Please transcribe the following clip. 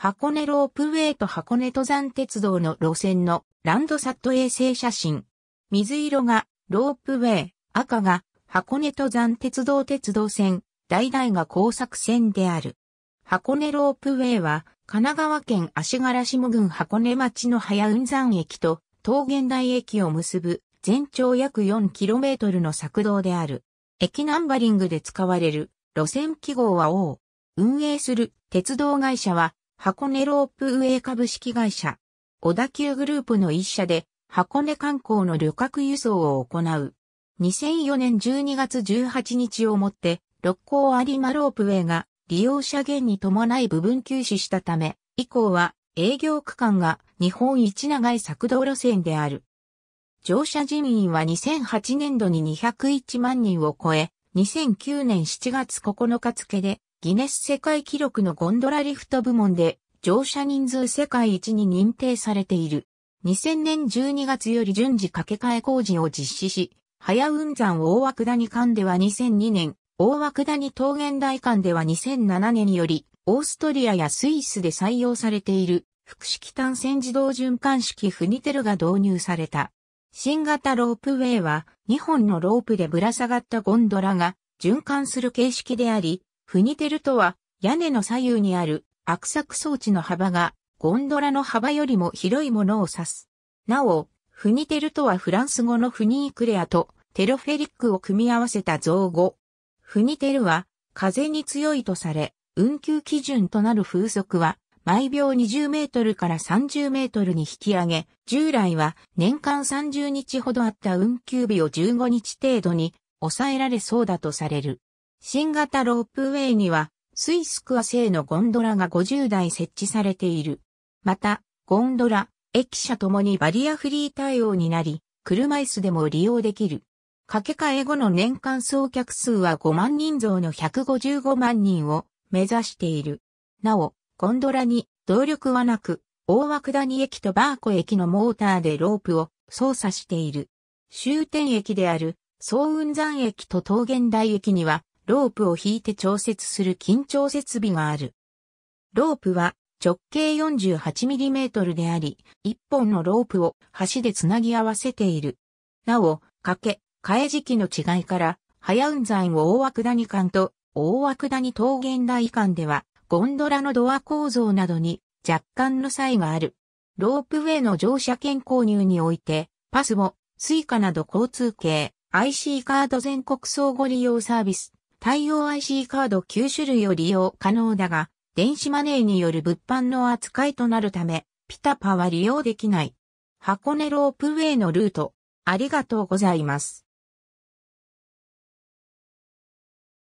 箱根ロープウェイと箱根登山鉄道の路線のランドサット衛星写真。水色がロープウェイ、赤が箱根登山鉄道鉄道線、代々が工作線である。箱根ロープウェイは神奈川県足柄下郡箱根町の早雲山駅と桃源台駅を結ぶ全長約 4km の作道である。駅ナンバリングで使われる路線記号は O。運営する鉄道会社は箱根ロープウェイ株式会社、小田急グループの一社で、箱根観光の旅客輸送を行う。2004年12月18日をもって、六甲有馬ロープウェイが利用者減に伴い部分休止したため、以降は営業区間が日本一長い作動路線である。乗車人員は2008年度に201万人を超え、2009年7月9日付でギネス世界記録のゴンドラリフト部門で乗車人数世界一に認定されている。2000年12月より順次掛け替え工事を実施し、早雲山大涌谷間では2002年、大涌谷桃源台間では2007年より、オーストリアやスイスで採用されている、複式単線自動循環式フニテルが導入された。新型ロープウェイは2本のロープでぶら下がったゴンドラが循環する形式であり、フニテルとは、屋根の左右にある悪作装置の幅がゴンドラの幅よりも広いものを指す。なお、フニテルとはフランス語のフニークレアとテロフェリックを組み合わせた造語。フニテルは風に強いとされ、運休基準となる風速は毎秒20メートルから30メートルに引き上げ、従来は年間30日ほどあった運休日を15日程度に抑えられそうだとされる。新型ロープウェイには、スイスクア製のゴンドラが50台設置されている。また、ゴンドラ、駅舎ともにバリアフリー対応になり、車椅子でも利用できる。掛け替え後の年間送客数は5万人増の155万人を目指している。なお、ゴンドラに動力はなく、大涌谷駅とバーコ駅のモーターでロープを操作している。終点駅である、総雲山駅と桃源台駅にはロープを引いて調節する緊張設備がある。ロープは直径 48mm であり、1本のロープを橋でつなぎ合わせている。なお、掛け、替え時期の違いから、早雲山を大涌谷間と大涌谷桃源台間では、ゴンドラのドア構造などに若干の差異がある。ロープウェイの乗車券購入において、パスを、スイカなど交通系、IC カード全国相互利用サービス、対応 IC カード9種類を利用可能だが、電子マネーによる物販の扱いとなるため、ピタパは利用できない。箱根ロープウェイのルート、ありがとうございます。